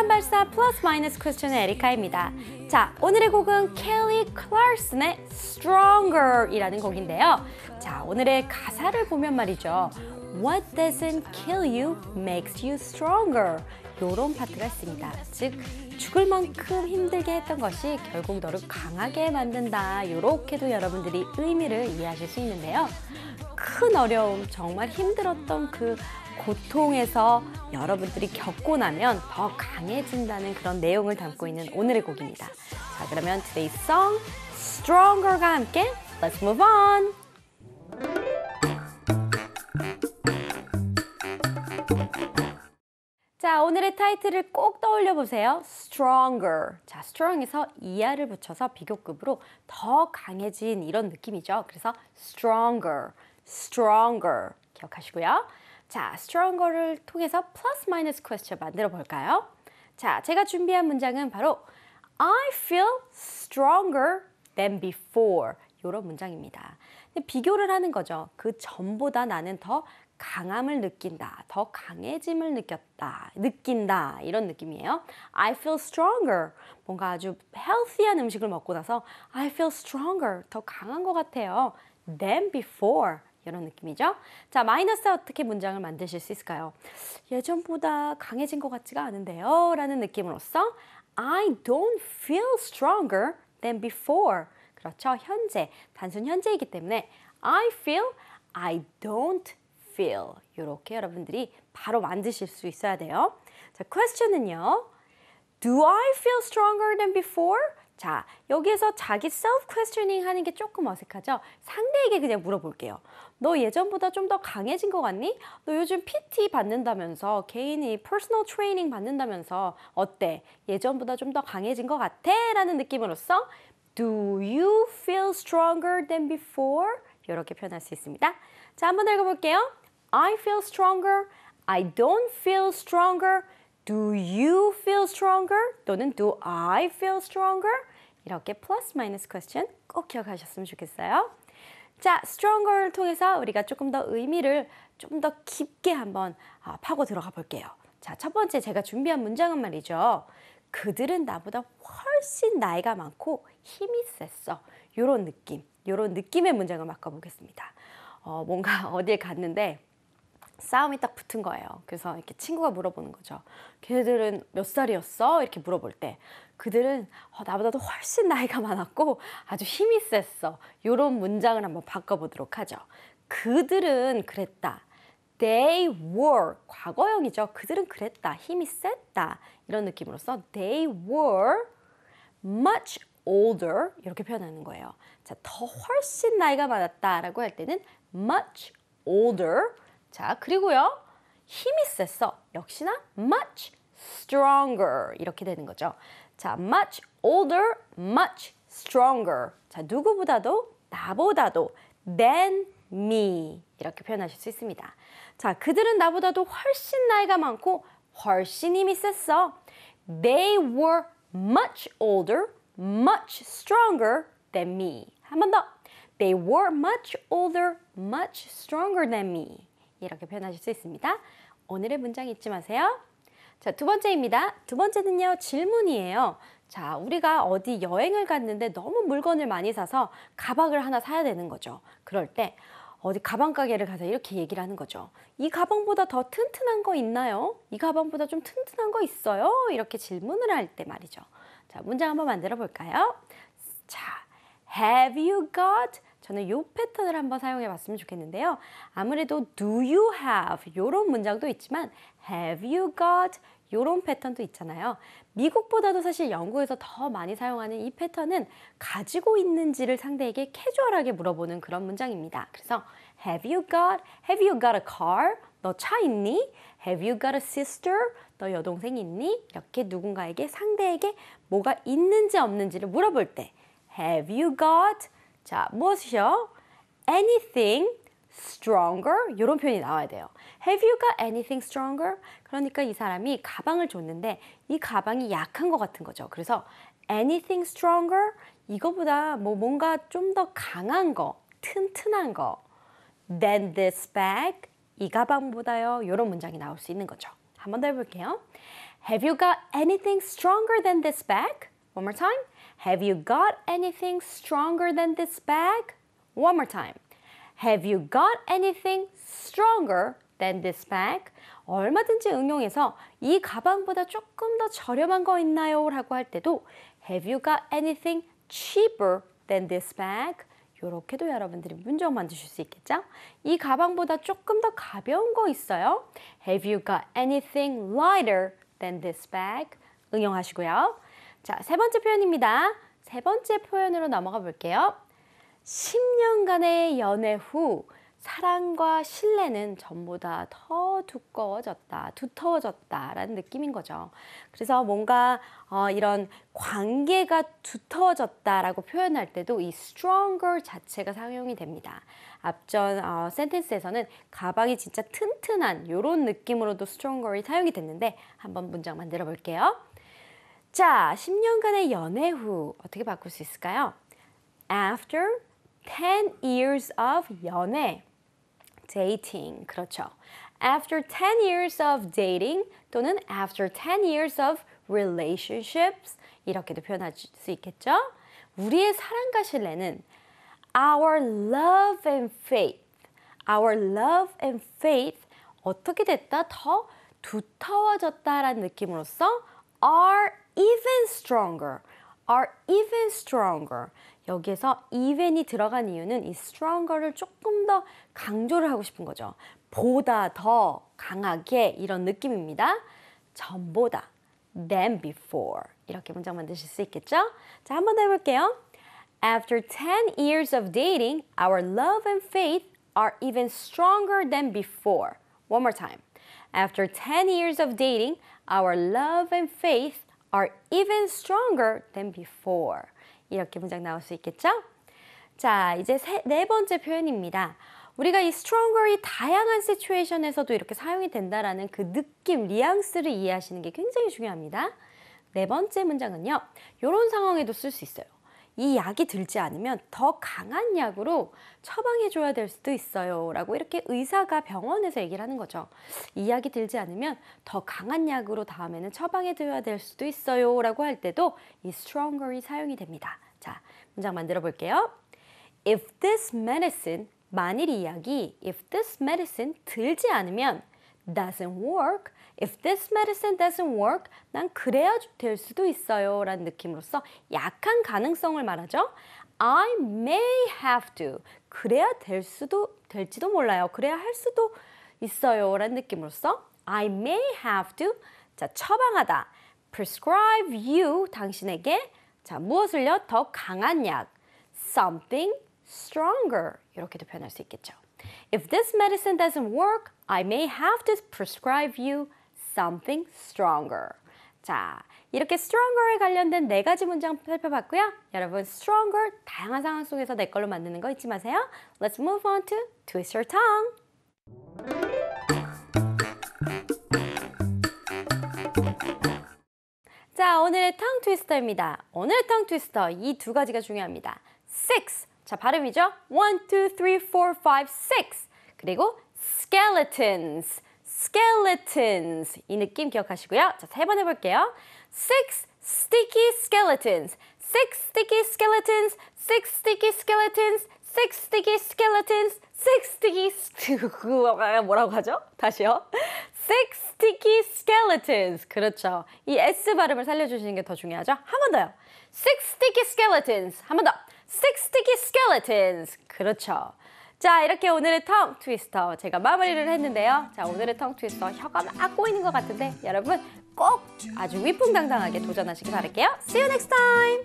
한발사 플러스 마이너스 퀘스천의 에리카입니다. 자, 오늘의 곡은 켈리 클라슨의 Stronger 이라는 곡인데요. 자, 오늘의 가사를 보면 말이죠. What doesn't kill you makes you stronger. 요런 파트가 있습니다. 즉 죽을 만큼 힘들게 했던 것이 결국 너를 강하게 만든다. 이렇게도 여러분들이 의미를 이해하실 수 있는데요. 큰 어려움, 정말 힘들었던 그 고통에서 여러분들이 겪고 나면 더 강해진다는 그런 내용을 담고 있는 오늘의 곡입니다. 자, 그러면 today's song, Stronger가 함께 Let's move on! 자, 오늘의 타이틀을 꼭 떠올려 보세요. stronger. 자, strong에서 er을 붙여서 비교급으로 더 강해진 이런 느낌이죠. 그래서 stronger, stronger. 기억하시고요. 자, stronger를 통해서 plus minus question 만들어 볼까요? 자, 제가 준비한 문장은 바로 I feel stronger than before. 이런 문장입니다. 비교를 하는 거죠. 그 전보다 나는 더 강함을 느낀다, 더 강해짐을 느꼈다, 느낀다 이런 느낌이에요. I feel stronger. 뭔가 아주 healthy한 음식을 먹고 나서 I feel stronger. 더 강한 것 같아요. than before. 이런 느낌이죠. 자, 마이너스 어떻게 문장을 만드실 수 있을까요? 예전보다 강해진 것 같지가 않은데요. 라는 느낌으로써 I don't feel stronger than before. 그렇죠. 현재, 단순 현재이기 때문에 I feel I don't feel 이렇게 여러분들이 바로 만드실 수 있어야 돼요. 자, question은요. Do I feel stronger than before? 자, 여기에서 자기 self questioning 하는 게 조금 어색하죠? 상대에게 그냥 물어볼게요. 너 예전보다 좀 더 강해진 것 같니? 너 요즘 PT 받는다면서 개인이 personal training 받는다면서 어때? 예전보다 좀 더 강해진 것 같아? 라는 느낌으로써 Do you feel stronger than before? 이렇게 표현할 수 있습니다. 자, 한번 읽어볼게요. I feel stronger, I don't feel stronger, do you feel stronger 또는 do I feel stronger 이렇게 플러스 마이너스 퀘스천 꼭 기억하셨으면 좋겠어요. 자, stronger를 통해서 우리가 조금 더 의미를 좀 더 깊게 한번 아, 파고 들어가 볼게요. 자, 첫 번째 제가 준비한 문장은 말이죠. 그들은 나보다 훨씬 나이가 많고 힘이 셌어. 요런 느낌, 요런 느낌의 문장을 바꿔보겠습니다. 어, 뭔가 어디에 갔는데 싸움이 딱 붙은 거예요. 그래서 이렇게 친구가 물어보는 거죠. 걔네들은 몇 살이었어? 이렇게 물어볼 때 그들은 어, 나보다도 훨씬 나이가 많았고 아주 힘이 셌어. 이런 문장을 한번 바꿔보도록 하죠. 그들은 그랬다. They were 과거형이죠. 그들은 그랬다. 힘이 셌다. 이런 느낌으로써 they were much older 이렇게 표현하는 거예요. 자, 더 훨씬 나이가 많았다라고 할 때는 much older 자, 그리고요. 힘이 셌어. 역시나 much stronger 이렇게 되는 거죠. 자, much older, much stronger. 자, 누구보다도 나보다도 than me 이렇게 표현하실 수 있습니다. 자, 그들은 나보다도 훨씬 나이가 많고 훨씬 힘이 셌어. They were much older, much stronger than me. 한 번 더. They were much older, much stronger than me. 이렇게 표현하실 수 있습니다. 오늘의 문장 잊지 마세요. 자, 두 번째입니다. 두 번째는요, 질문이에요. 자, 우리가 어디 여행을 갔는데 너무 물건을 많이 사서 가방을 하나 사야 되는 거죠. 그럴 때 어디 가방 가게를 가서 이렇게 얘기를 하는 거죠. 이 가방보다 더 튼튼한 거 있나요? 이 가방보다 좀 튼튼한 거 있어요? 이렇게 질문을 할 때 말이죠. 자, 문장 한번 만들어 볼까요? 자, Have you got 저는 이 패턴을 한번 사용해 봤으면 좋겠는데요. 아무래도 do you have 이런 문장도 있지만 have you got 이런 패턴도 있잖아요. 미국보다도 사실 영국에서 더 많이 사용하는 이 패턴은 가지고 있는지를 상대에게 캐주얼하게 물어보는 그런 문장입니다. 그래서 Have you got? Have you got a car? 너 차 있니? Have you got a sister? 너 여동생 있니? 이렇게 누군가에게 상대에게 뭐가 있는지 없는지를 물어볼 때 Have you got? 자, 무엇이요? anything stronger 이런 표현이 나와야 돼요. Have you got anything stronger? 그러니까 이 사람이 가방을 줬는데 이 가방이 약한 것 같은 거죠. 그래서 anything stronger 이거보다 뭐 뭔가 좀 더 강한 거, 튼튼한 거 than this bag 이 가방보다요. 이런 문장이 나올 수 있는 거죠. 한 번 더 해볼게요. Have you got anything stronger than this bag? One more time. Have you got anything stronger than this bag? One more time. Have you got anything stronger than this bag? 얼마든지 응용해서 이 가방보다 조금 더 저렴한 거 있나요? 라고 할 때도 Have you got anything cheaper than this bag? 이렇게도 여러분들이 문장 만드실 수 있겠죠? 이 가방보다 조금 더 가벼운 거 있어요? Have you got anything lighter than this bag? 응용하시고요. 자, 세 번째 표현입니다. 세 번째 표현으로 넘어가 볼게요. 10년간의 연애 후 사랑과 신뢰는 전보다 더 두꺼워졌다, 두터워졌다라는 느낌인 거죠. 그래서 뭔가 어, 이런 관계가 두터워졌다라고 표현할 때도 이 stronger 자체가 사용이 됩니다. 앞전 어, 센텐스에서는 가방이 진짜 튼튼한 이런 느낌으로도 stronger이 사용이 됐는데 한번 문장 만들어 볼게요. 자, 10년간의 연애 후 어떻게 바꿀 수 있을까요? After 10 years of 연애, dating, 그렇죠. After 10 years of dating 또는 after 10 years of relationships 이렇게도 표현할 수 있겠죠. 우리의 사랑과 신뢰는 our love and faith, our love and faith 어떻게 됐다 더 두터워졌다라는 느낌으로써 are even stronger, are even stronger. 여기에서 even이 들어간 이유는 이 stronger를 조금 더 강조를 하고 싶은 거죠. 보다 더 강하게 이런 느낌입니다. 전보다 than before 이렇게 문장 만드실 수 있겠죠? 자, 한번더 해볼게요. After 10 years of dating, our love and faith are even stronger than before. One more time. After 10 years of dating, our love and faith are even stronger than before. 이렇게 문장 나올 수 있겠죠? 자, 이제 세, 네 번째 표현입니다. 우리가 이 stronger이 다양한 시츄에이션에서도 이렇게 사용이 된다라는 그 느낌, 리앙스를 이해하시는 게 굉장히 중요합니다. 네 번째 문장은요. 이런 상황에도 쓸 수 있어요. 이 약이 들지 않으면 더 강한 약으로 처방해 줘야 될 수도 있어요. 라고 이렇게 의사가 병원에서 얘기를 하는 거죠. 이 약이 들지 않으면 더 강한 약으로 다음에는 처방해 줘야 될 수도 있어요. 라고 할 때도 이 stronger이 사용이 됩니다. 자, 문장 만들어 볼게요. If this medicine, 만일 이 약이 if this medicine 들지 않으면 doesn't work, If this medicine doesn't work, 난 그래야 될 수도 있어요. 라는 느낌으로써 약한 가능성을 말하죠. I may have to. 그래야 될 수도, 될지도 몰라요. 그래야 할 수도 있어요. 라는 느낌으로써 I may have to. 자, 처방하다. prescribe you. 당신에게. 자, 무엇을요? 더 강한 약. something stronger. 이렇게도 표현할 수 있겠죠. If this medicine doesn't work, I may have to prescribe you something stronger. 자, 이렇게 stronger에 관련된 네 가지 문장 살펴봤고요. 여러분, stronger 다양한 상황 속에서 내 걸로 만드는 거 잊지 마세요. Let's move on to twist your tongue. 자, 오늘의 텅 트위스터입니다. 오늘의 텅 트위스터 이두 가지가 중요합니다. six. 자, 발음이죠? one, two, three, four, five, six. 그리고 skeletons. skeletons 이 느낌 기억하시고요. 자, 세 번 해볼게요. Six sticky skeletons. Six sticky skeletons. Six sticky skeletons. Six sticky skeletons. Six sticky 뭐라고 하죠? 다시요. Six sticky skeletons. 그렇죠. 이 S 발음을 살려주시는 게 더 중요하죠. 한 번 더요. Six sticky skeletons. 한 번 더. Six sticky skeletons. 그렇죠. 자 이렇게 오늘의 텅 트위스터 제가 마무리를 했는데요. 자 오늘의 텅 트위스터 혀가 막 꼬이는 것 같은데 여러분 꼭 아주 위풍당당하게 도전하시길 바랄게요. See you next time!